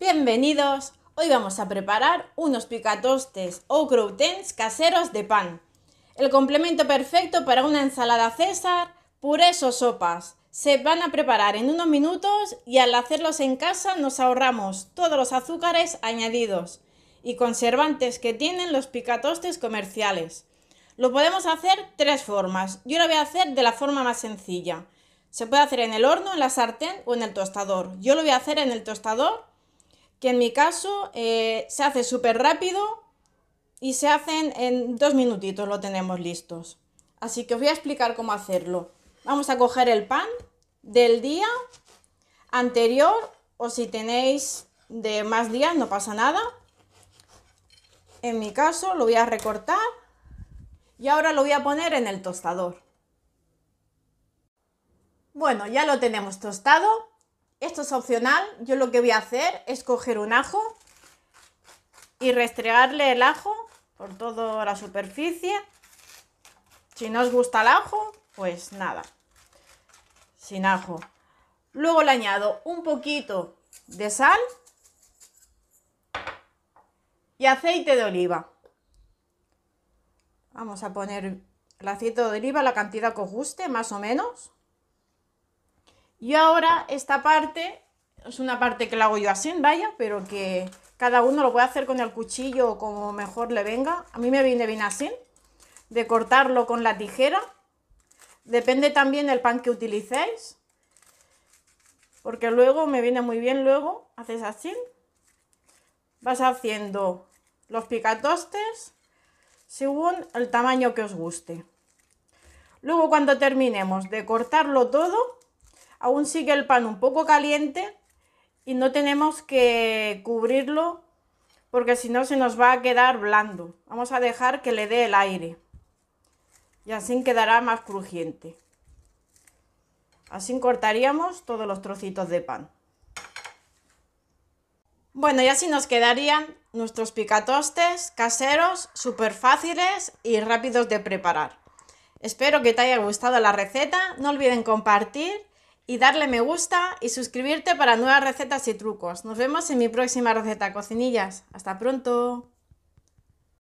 Bienvenidos. Hoy vamos a preparar unos picatostes o croutons caseros de pan. El complemento perfecto para una ensalada César, purés o sopas. Se van a preparar en unos minutos y al hacerlos en casa nos ahorramos todos los azúcares añadidos y conservantes que tienen los picatostes comerciales. Lo podemos hacer tres formas. Yo lo voy a hacer de la forma más sencilla. Se puede hacer en el horno, en la sartén o en el tostador. Yo lo voy a hacer en el tostador que en mi caso eh, se hace súper rápido y se hacen en dos minutitos, lo tenemos listos. Así que os voy a explicar cómo hacerlo. Vamos a coger el pan del día anterior o si tenéis de más días no pasa nada. En mi caso lo voy a recortar y ahora lo voy a poner en el tostador. Bueno, ya lo tenemos tostado. Esto es opcional. Yo lo que voy a hacer es coger un ajo y restregarle el ajo por toda la superficie. Si no os gusta el ajo, pues nada, sin ajo. Luego le añado un poquito de sal y aceite de oliva. Vamos a poner el aceite de oliva la cantidad que os guste, más o menos. Y ahora esta parte es una parte que la hago yo así, vaya, pero que cada uno lo puede hacer con el cuchillo o como mejor le venga. A mí me viene bien así, de cortarlo con la tijera. Depende también del pan que utilicéis, porque luego me viene muy bien, luego haces así. Vas haciendo los picatostes según el tamaño que os guste. Luego cuando terminemos de cortarlo todo, Aún sigue el pan un poco caliente y no tenemos que cubrirlo porque si no se nos va a quedar blando. Vamos a dejar que le dé el aire y así quedará más crujiente. Así cortaríamos todos los trocitos de pan. Bueno, y así nos quedarían nuestros picatostes caseros, súper fáciles y rápidos de preparar. Espero que te haya gustado la receta, no olviden compartir y darle me gusta y suscribirte para nuevas recetas y trucos. Nos vemos en mi próxima receta, cocinillas. Hasta pronto.